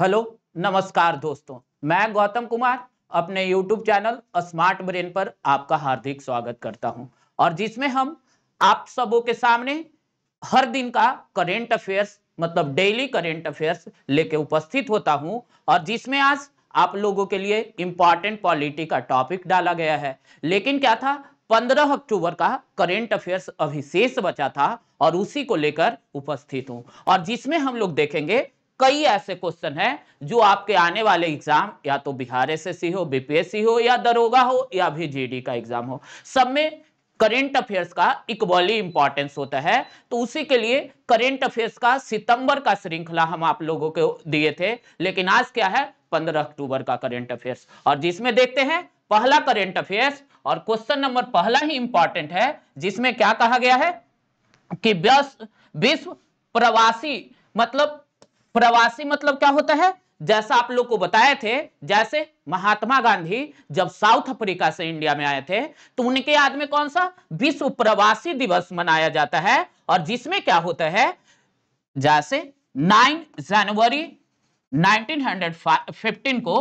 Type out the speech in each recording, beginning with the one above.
Hello नमस्कार दोस्तों मैं गौतम कुमार अपने यूट्यूब चैनल स्मार्ट ब्रेन पर आपका हार्दिक स्वागत करता हूं और जिसमें हम आप सबों के सामने हर दिन का करेंट अफेयर्स मतलब डेली करेंट अफेयर्स लेके उपस्थित होता हूं और जिसमें आज आप लोगों के लिए इम्पॉर्टेंट पॉलिटी का टॉपिक डाला गया है लेकिन क्या था पंद्रह अक्टूबर का करेंट अफेयर्स अभी शेष बचा था और उसी को लेकर उपस्थित हूं और जिसमें हम लोग देखेंगे कई ऐसे क्वेश्चन हैं जो आपके आने वाले एग्जाम या तो बिहार एस हो बीपीएससी हो या दरोगा हो या भी जीडी e का एग्जाम हो सब में करेंट अफेयर्स का इक्वली इंपॉर्टेंस होता है तो उसी के लिए करेंट अफेयर्स का सितंबर का श्रृंखला हम आप लोगों को दिए थे लेकिन आज क्या है पंद्रह अक्टूबर का करेंट अफेयर्स और जिसमें देखते हैं पहला करेंट अफेयर्स और क्वेश्चन नंबर पहला ही इंपॉर्टेंट है जिसमें क्या कहा गया है कि विश्व प्रवासी मतलब प्रवासी मतलब क्या होता है जैसा आप लोग को बताए थे जैसे महात्मा गांधी जब साउथ अफ्रीका से इंडिया में आए थे तो उनके याद में कौन सा विश्व प्रवासी दिवस मनाया जाता है और जिसमें क्या होता है जैसे 9 जनवरी 1915 को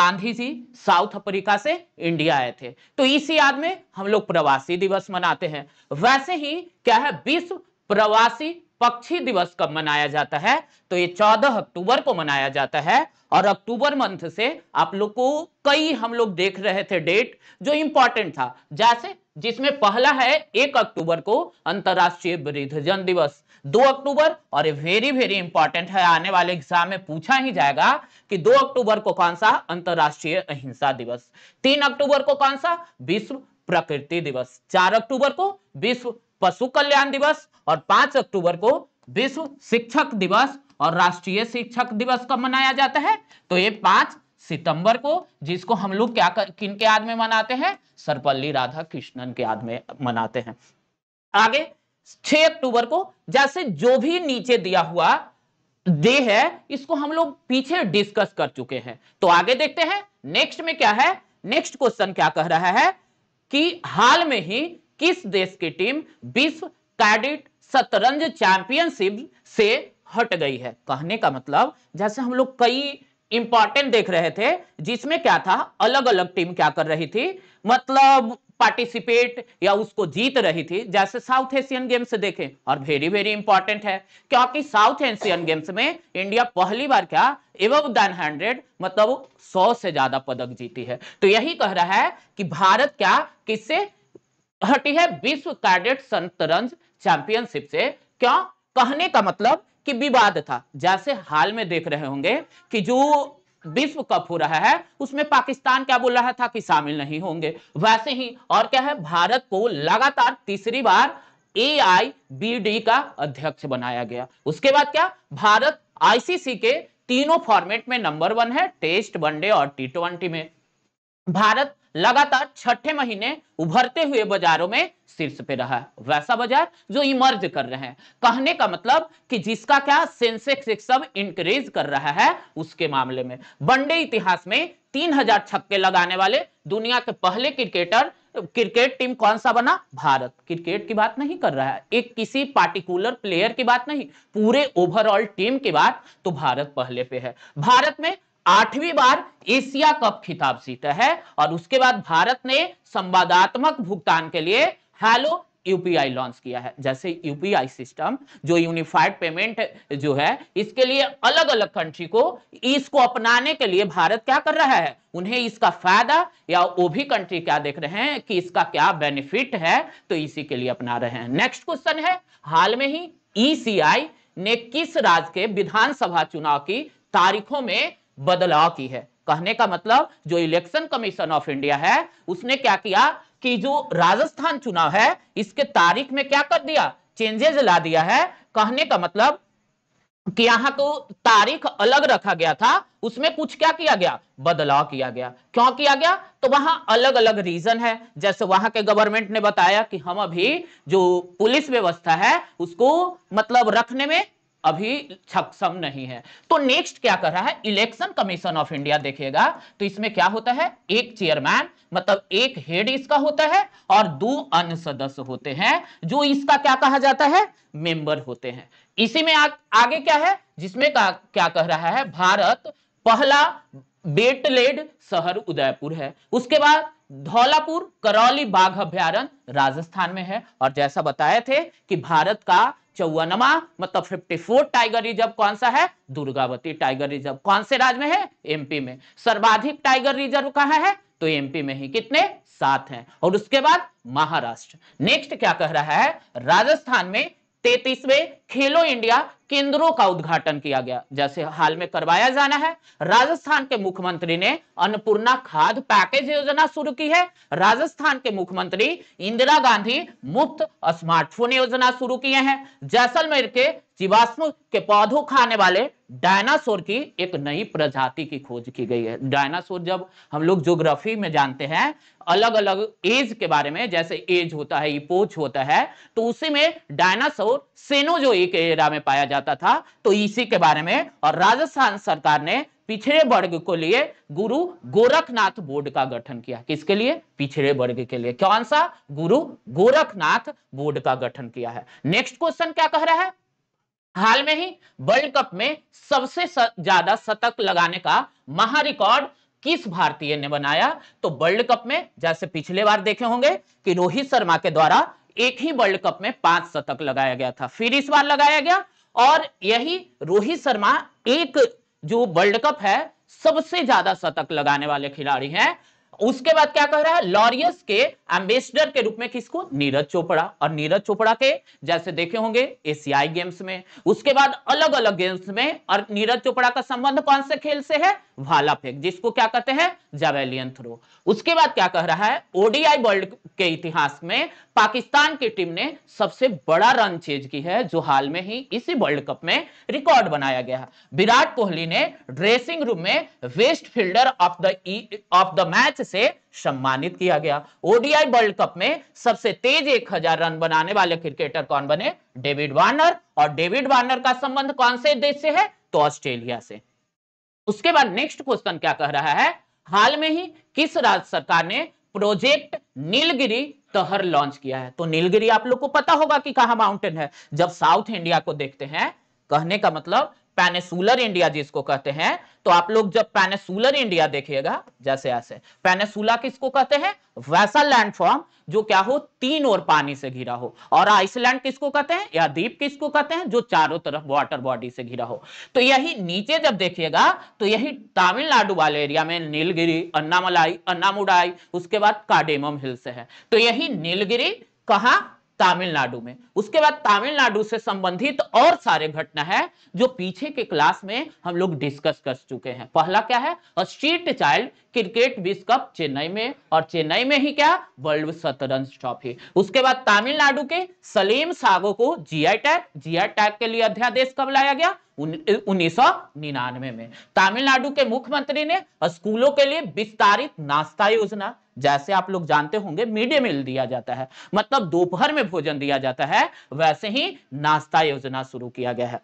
गांधी जी साउथ अफ्रीका से इंडिया आए थे तो इसी याद में हम लोग प्रवासी दिवस मनाते हैं वैसे ही क्या है विश्व प्रवासी पक्षी दिवस कब मनाया जाता है तो ये 14 अक्टूबर को मनाया जाता है और अक्टूबर मंथ से आप लोग को कई हम लोग देख रहे थे डेट जो इंपॉर्टेंट था जैसे जिसमें पहला है एक अक्टूबर को वृद्ध वृद्धजन दिवस दो अक्टूबर और ये वेरी वेरी इंपॉर्टेंट है आने वाले एग्जाम में पूछा ही जाएगा कि दो अक्टूबर को कौन सा अंतर्राष्ट्रीय अहिंसा दिवस तीन अक्टूबर को कौन सा विश्व प्रकृति दिवस चार अक्टूबर को विश्व पशु कल्याण दिवस और पांच अक्टूबर को विश्व शिक्षक दिवस और राष्ट्रीय शिक्षक दिवस कब मनाया जाता है तो ये पांच सितंबर को जिसको हम लोग क्या किन के याद में मनाते हैं सर्वपल्ली राधा कृष्णन के याद में मनाते हैं आगे 6 अक्टूबर को जैसे जो भी नीचे दिया हुआ दे है इसको हम लोग पीछे डिस्कस कर चुके हैं तो आगे देखते हैं नेक्स्ट में क्या है नेक्स्ट क्वेश्चन क्या कह रहा है कि हाल में ही किस देश की टीम विश्व कैडिट शतरंज चैंपियनशिप से हट गई है कहने का मतलब जैसे हम लोग कई इंपॉर्टेंट देख रहे थे जिसमें क्या था अलग अलग टीम क्या कर रही थी मतलब पार्टिसिपेट या उसको जीत रही थी जैसे साउथ एशियन गेम्स देखें और वेरी वेरी इंपॉर्टेंट है क्योंकि साउथ एशियन गेम्स में इंडिया पहली बार क्या एवव दैन हंड्रेड मतलब सौ से ज्यादा पदक जीती है तो यही कह रहा है कि भारत क्या किससे हटी है विश्व कैडेट संतरंज चैंपियनशिप से क्यों कहने का मतलब कि विवाद था जैसे हाल में देख रहे होंगे कि जो विश्व कप हो रहा है उसमें पाकिस्तान क्या बोल रहा था कि शामिल नहीं होंगे वैसे ही और क्या है भारत को लगातार तीसरी बार ए आई बी डी का अध्यक्ष बनाया गया उसके बाद क्या भारत आईसीसी के तीनों फॉर्मेट में नंबर वन है टेस्ट वनडे और टी ट्वेंटी में भारत लगातार छठे महीने उभरते हुए बाजारों में शीर्ष पे रहा है वैसा बाजार जो इमर्ज कर रहे हैं कहने का मतलब कि जिसका क्या सेंसेक्स एक सब इंक्रीज कर रहा है उसके मामले में वनडे इतिहास में तीन हजार छक्के लगाने वाले दुनिया के पहले क्रिकेटर क्रिकेट टीम कौन सा बना भारत क्रिकेट की बात नहीं कर रहा है एक किसी पार्टिकुलर प्लेयर की बात नहीं पूरे ओवरऑल टीम की बात तो भारत पहले पे है भारत में आठवीं बार एशिया कप खिताब जीता है और उसके बाद भारत ने संवादात्मक भुगतान के लिए हेलो यूपीआई लॉन्च किया है जैसे यूपीआई सिस्टम जो यूनिफाइड पेमेंट जो है इसके लिए अलग अलग कंट्री को इसको अपनाने के लिए भारत क्या कर रहा है उन्हें इसका फायदा या वो भी कंट्री क्या देख रहे हैं कि इसका क्या बेनिफिट है तो इसी के लिए अपना रहे हैं नेक्स्ट क्वेश्चन है हाल में ही ईसीआई ने किस राज्य के विधानसभा चुनाव की तारीखों में बदलाव की है कहने का मतलब जो इलेक्शन कमीशन ऑफ इंडिया है उसने क्या किया कि जो राजस्थान चुनाव है इसके तारीख में क्या कर दिया चेंजेज ला दिया है कहने का मतलब कि यहां तो तारीख अलग रखा गया था उसमें कुछ क्या किया गया बदलाव किया गया क्यों किया गया तो वहां अलग अलग रीजन है जैसे वहां के गवर्नमेंट ने बताया कि हम अभी जो पुलिस व्यवस्था है उसको मतलब रखने में अभी सक्षम नहीं है तो नेक्स्ट क्या कर रहा है इलेक्शन कमीशन ऑफ इंडिया देखिएगा तो इसमें क्या होता है एक चेयरमैन मतलब एक हेड इसका होता है और दो अन्य सदस्य होते हैं जो इसका क्या कहा जाता है मेंबर होते हैं इसी में आ, आगे क्या है जिसमें का, क्या कह रहा है भारत पहला बेटलेड शहर उदयपुर है उसके बाद धौलापुर करौली बाघ अभ्यारण राजस्थान में है और जैसा बताए थे कि भारत का चौवनवा मतलब 54 टाइगर रिजर्व कौन सा है दुर्गावती टाइगर रिजर्व कौन से राज्य में है एमपी में सर्वाधिक टाइगर रिजर्व कहा है तो एमपी में ही कितने सात हैं और उसके बाद महाराष्ट्र नेक्स्ट क्या कह रहा है राजस्थान में तेतीसवे खेलो इंडिया केंद्रों का उद्घाटन किया गया जैसे हाल में करवाया जाना है राजस्थान के मुख्यमंत्री ने अन्नपूर्णा खाद पैकेज योजना शुरू की है राजस्थान के मुख्यमंत्री इंदिरा गांधी मुफ्त स्मार्टफोन योजना शुरू किए हैं जैसलमेर के जीवाश्म के पौधों खाने वाले डायनासोर की एक नई प्रजाति की खोज की गई है डायनासोर जब हम लोग ज्योग्राफी में जानते हैं अलग अलग एज के बारे में जैसे एज होता है इपोच होता है तो उसी में डायनासोर के एरा में पाया जाता जाता था तो इसी के बारे में और राजस्थान सरकार ने पिछड़े वर्ग को लिए गुरु गोरखनाथ बोर्ड का गठन किया किसके लिए पिछड़े वर्ग के लिए कौन सा गुरु गोरखनाथ बोर्ड का गठन किया है नेक्स्ट क्वेश्चन क्या कह रहा है हाल में ही वर्ल्ड कप में सबसे ज्यादा शतक लगाने का महारिकॉर्ड किस भारतीय ने बनाया तो वर्ल्ड कप में जैसे पिछले बार देखे होंगे कि रोहित शर्मा के द्वारा एक ही वर्ल्ड कप में पांच शतक लगाया गया था फिर इस बार लगाया गया और यही रोहित शर्मा एक जो वर्ल्ड कप है सबसे ज्यादा शतक लगाने वाले खिलाड़ी हैं उसके बाद क्या कह रहा है लॉरियस के एम्बेसडर के रूप में किसको नीरज चोपड़ा और नीरज चोपड़ा के जैसे देखे होंगे एशियाई गेम्स में उसके बाद अलग अलग गेम्स में और नीरज चोपड़ा का संबंध कौन से खेल से है भाला फेंक जिसको क्या कहते हैं जवेलियन थ्रो उसके बाद क्या कह रहा है ओडीआई वर्ल्ड के इतिहास में पाकिस्तान की टीम ने सबसे बड़ा रन चेज की है जो हाल में ही इसी वर्ल्ड कप में रिकॉर्ड बनाया गया विराट कोहली ने ड्रेसिंग रूम में best fielder of the of the match से सम्मानित किया गया ओडीआई वर्ल्ड कप में सबसे तेज एक हजार रन बनाने वाले क्रिकेटर कौन बने डेविड वार्नर और डेविड वार्नर का संबंध कौन से देश से है तो ऑस्ट्रेलिया से उसके बाद नेक्स्ट क्वेश्चन क्या कह रहा है हाल में ही किस राज्य सरकार ने प्रोजेक्ट नीलगिरी तहर लॉन्च किया है तो नीलगिरी आप लोग को पता होगा कि कहा माउंटेन है जब साउथ इंडिया को देखते हैं कहने का मतलब पैनेसुलर इंडिया जिसको कहते हैं तो आप लोग जब पैनेसुलर इंडिया देखिएगा जैसे ऐसे पैनेसुला किसको कहते हैं वैसा लैंडफॉर्म जो क्या हो तीन ओर पानी से घिरा हो और आइसलैंड किसको कहते हैं या द्वीप किसको कहते हैं जो चारों तरफ वाटर बॉडी से घिरा हो तो यही नीचे जब देखिएगा तो यही तमिलनाडु वाले एरिया में नीलगिरी अन्नामलाई अन्नामुडाई उसके बाद काडेम हिल्स है तो यही नीलगिरी कहा तमिलनाडु में उसके बाद तमिलनाडु से संबंधित और सारे घटना है जो पीछे के क्लास में हम लोग डिस्कस कर चुके हैं पहला क्या है स्ट्रीट चाइल्ड क्रिकेट विश्व कप चेन्नई में और चेन्नई में ही क्या वर्ल्ड शतरंज ट्रॉफी उसके बाद तमिलनाडु के सलीम सागो को जीआई टैग जीआई टैग के लिए अध्यादेश कब लाया गया उन्नीस में, में। तमिलनाडु के मुख्यमंत्री ने स्कूलों के लिए विस्तारित नाश्ता योजना जैसे आप लोग जानते होंगे मिड डे मील दिया जाता है मतलब दोपहर में भोजन दिया जाता है वैसे ही नाश्ता योजना शुरू किया गया है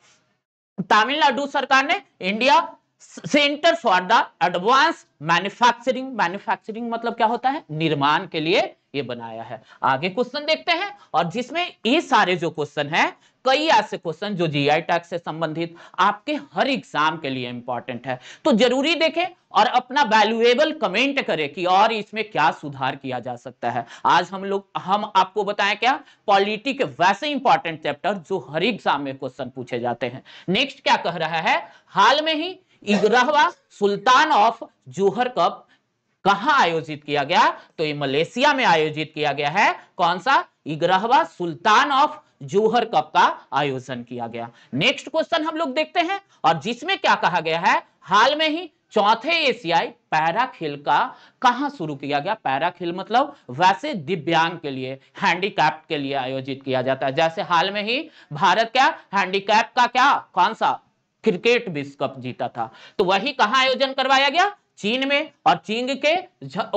तमिलनाडु सरकार ने India Centre for the advance manufacturing manufacturing मतलब क्या होता है निर्माण के लिए ये बनाया है आगे क्वेश्चन देखते हैं और जिसमें ये सारे जो क्वेश्चन है कई ऐसे क्वेश्चन जो जीआई टैग से संबंधित आपके हर एग्जाम के लिए इंपॉर्टेंट है तो जरूरी देखें और अपना वैल्यूएबल कमेंट करें कि और इसमें क्या सुधार किया जा सकता है आज हम लोग हम आपको बताएं क्या पॉलिटी के वैसे इंपॉर्टेंट चैप्टर जो हर एग्जाम में क्वेश्चन पूछे जाते हैं नेक्स्ट क्या कह रहा है हाल में ही इगरहवा सुल्तान ऑफ जोहर कप कहा आयोजित किया गया तो ये मलेशिया में आयोजित किया गया है कौन सा इगरहवा सुल्तान ऑफ जोहर कप का आयोजन किया गया नेक्स्ट क्वेश्चन हम लोग देखते हैं और जिसमें क्या कहा गया है हाल में ही चौथे एशियाई पैरा खेल का कहा शुरू किया गया पैरा खेल मतलब वैसे दिव्यांग के लिए हैंडीकैप के लिए आयोजित किया जाता है जैसे हाल में ही भारत क्या हैंडीकैप का क्या कौन सा क्रिकेट विश्व कप जीता था तो वही कहा आयोजन करवाया गया चीन में और चीन के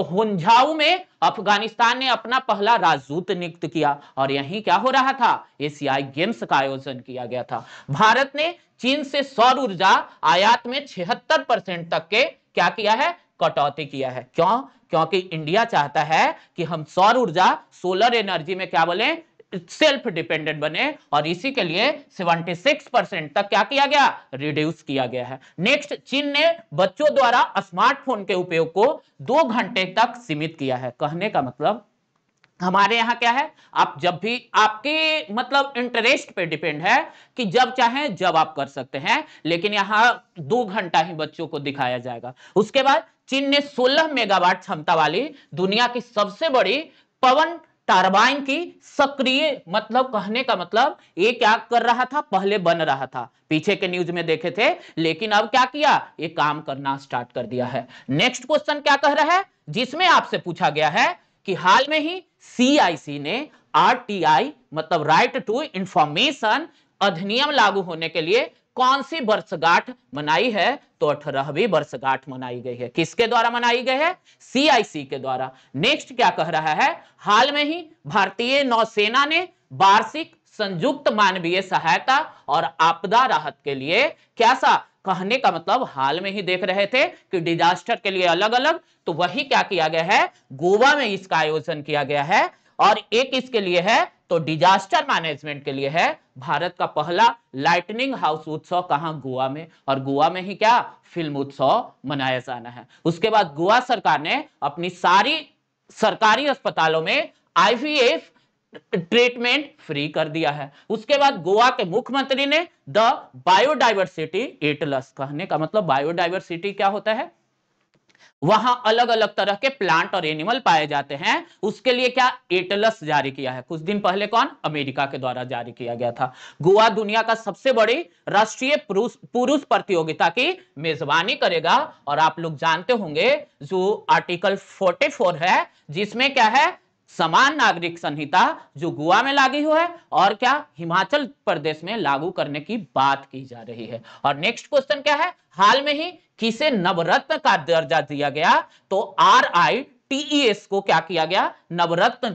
हुंझाऊ में अफगानिस्तान ने अपना पहला राजदूत नियुक्त किया और यही क्या हो रहा था एशियाई गेम्स का आयोजन किया गया था भारत ने चीन से सौर ऊर्जा आयात में छिहत्तर परसेंट तक के क्या किया है कटौती किया है क्यों क्योंकि इंडिया चाहता है कि हम सौर ऊर्जा सोलर एनर्जी में क्या बोले सेल्फ डिपेंडेंट बने और इसी के लिए 76 परसेंट तक क्या किया गया रिड्यूस किया गया है नेक्स्ट चीन ने बच्चों द्वारा स्मार्टफोन के उपयोग को दो घंटे तक सीमित किया है कहने का मतलब हमारे यहाँ क्या है आप जब भी आपके मतलब इंटरेस्ट पे डिपेंड है कि जब चाहें जब आप कर सकते हैं लेकिन यहाँ दो घंटा ही बच्चों को दिखाया जाएगा उसके बाद चीन ने 16 मेगावाट क्षमता वाली दुनिया की सबसे बड़ी पवन टरबाइन की सक्रिय मतलब कहने का मतलब ये क्या कर रहा था पहले बन रहा था पीछे के न्यूज में देखे थे लेकिन अब क्या किया ये काम करना स्टार्ट कर दिया है नेक्स्ट क्वेश्चन क्या कह रहा है जिसमें आपसे पूछा गया है कि हाल में ही सीआईसी ने आरटीआई मतलब राइट टू इंफॉर्मेशन अधिनियम लागू होने के लिए कौन सी वर्षगांठ मनाई है तो अठारहवीं वर्षगांठ मनाई गई है किसके द्वारा मनाई गई है सीआईसी के द्वारा नेक्स्ट क्या कह रहा है हाल में ही भारतीय नौसेना ने वार्षिक संयुक्त मानवीय सहायता और आपदा राहत के लिए क्या सा कहने का मतलब हाल में ही देख रहे थे कि डिजास्टर के लिए अलग अलग तो वही क्या किया गया है गोवा में इसका आयोजन किया गया है और एक इसके लिए है तो डिजास्टर मैनेजमेंट के लिए है भारत का पहला लाइटनिंग हाउस उत्सव कहा गोवा में और गोवा में ही क्या फिल्म उत्सव मनाया जाना है उसके बाद गोवा सरकार ने अपनी सारी सरकारी अस्पतालों में आईवीएफ ट्रीटमेंट फ्री कर दिया है उसके बाद गोवा के मुख्यमंत्री ने द बायोडाइवर्सिटी एटलस कहने का मतलब बायोडाइवर्सिटी क्या होता है वहां अलग अलग तरह के प्लांट और एनिमल पाए जाते हैं उसके लिए क्या एटलस जारी किया है कुछ दिन पहले कौन अमेरिका के द्वारा जारी किया गया था गोवा दुनिया का सबसे बड़ी राष्ट्रीय पुरुष प्रतियोगिता की मेजबानी करेगा और आप लोग जानते होंगे जो आर्टिकल 44 है जिसमें क्या है समान नागरिक संहिता जो गोवा में लागू हुआ है और क्या हिमाचल प्रदेश में लागू करने की बात की जा रही है और नेक्स्ट क्वेश्चन क्या है हाल में ही किसे नवरत्न का दर्जा दिया गया तो आर आई टीईएस को क्या किया गया नवरत्न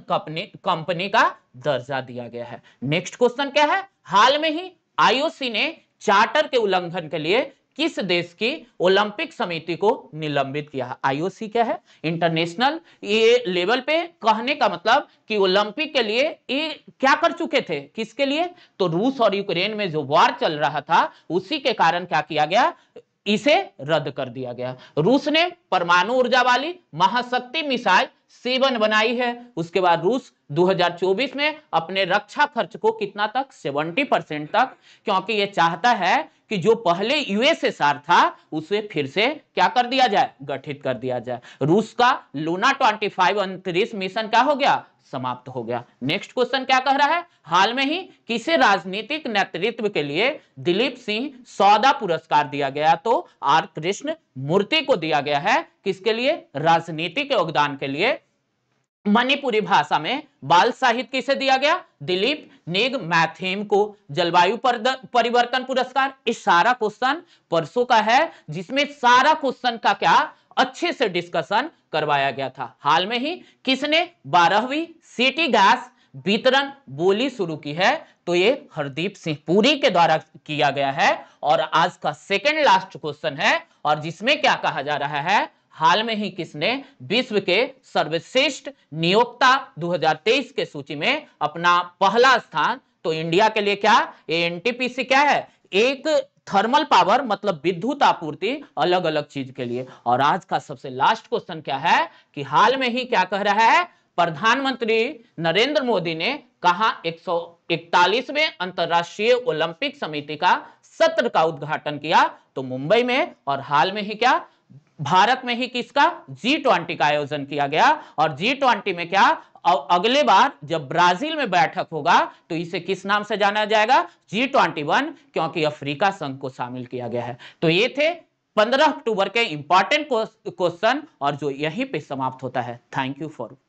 कंपनी का दर्जा दिया गया है नेक्स्ट क्वेश्चन क्या है हाल में ही आईओसी ने चार्टर के उल्लंघन के लिए किस देश की ओलंपिक समिति को निलंबित किया है आईओसी क्या है इंटरनेशनल ये लेवल पे कहने का मतलब कि ओलंपिक के लिए ये क्या कर चुके थे किसके लिए तो रूस और यूक्रेन में जो वॉर चल रहा था उसी के कारण क्या किया गया इसे रद्द कर दिया गया रूस ने परमाणु ऊर्जा वाली महाशक्ति मिसाइल सेवन बनाई है उसके बाद रूस 2024 में अपने रक्षा खर्च को कितना तक 70 परसेंट तक क्योंकि ये चाहता है कि जो पहले यूएसएसआर था उसे फिर से क्या कर दिया जाए गठित कर दिया जाए रूस का लूना 25 अंतरिक्ष मिशन क्या हो गया समाप्त हो गया नेक्स्ट क्वेश्चन क्या कह रहा है हाल में ही किसे राजनीतिक नेतृत्व के लिए दिलीप सिंह सौदा पुरस्कार दिया गया तो आर कृष्ण मूर्ति को दिया गया है किसके लिए राजनीतिक योगदान के लिए मणिपुरी भाषा में बाल साहित्य किसे दिया गया दिलीप नेग मैथेम को जलवायु परिवर्तन पुरस्कार इस सारा क्वेश्चन परसों का है जिसमें सारा क्वेश्चन का क्या अच्छे से डिस्कशन करवाया गया था हाल में ही किसने बारहवीं सिटी गैस वितरण बोली शुरू की है तो ये हरदीप सिंह पुरी के द्वारा किया गया है और आज का सेकेंड लास्ट क्वेश्चन है और जिसमें क्या कहा जा रहा है हाल में ही किसने विश्व के सर्वश्रेष्ठ नियोक्ता 2023 के सूची में अपना पहला स्थान तो इंडिया के लिए क्या ये एनटीपीसी क्या है एक थर्मल पावर मतलब विद्युत आपूर्ति अलग अलग चीज के लिए और आज का सबसे लास्ट क्वेश्चन क्या है कि हाल में ही क्या कह रहा है प्रधानमंत्री नरेंद्र मोदी ने कहा एक इकतालीसवें अंतरराष्ट्रीय ओलंपिक समिति का सत्र का उद्घाटन किया तो मुंबई में और हाल में ही क्या भारत में ही किसका जी ट्वेंटी का आयोजन किया गया और जी ट्वेंटी में क्या और अगले बार जब ब्राजील में बैठक होगा तो इसे किस नाम से जाना जाएगा जी ट्वेंटी वन क्योंकि अफ्रीका संघ को शामिल किया गया है तो ये थे पंद्रह अक्टूबर के इंपॉर्टेंट क्वेश्चन और जो यहीं पे समाप्त होता है थैंक यू फॉर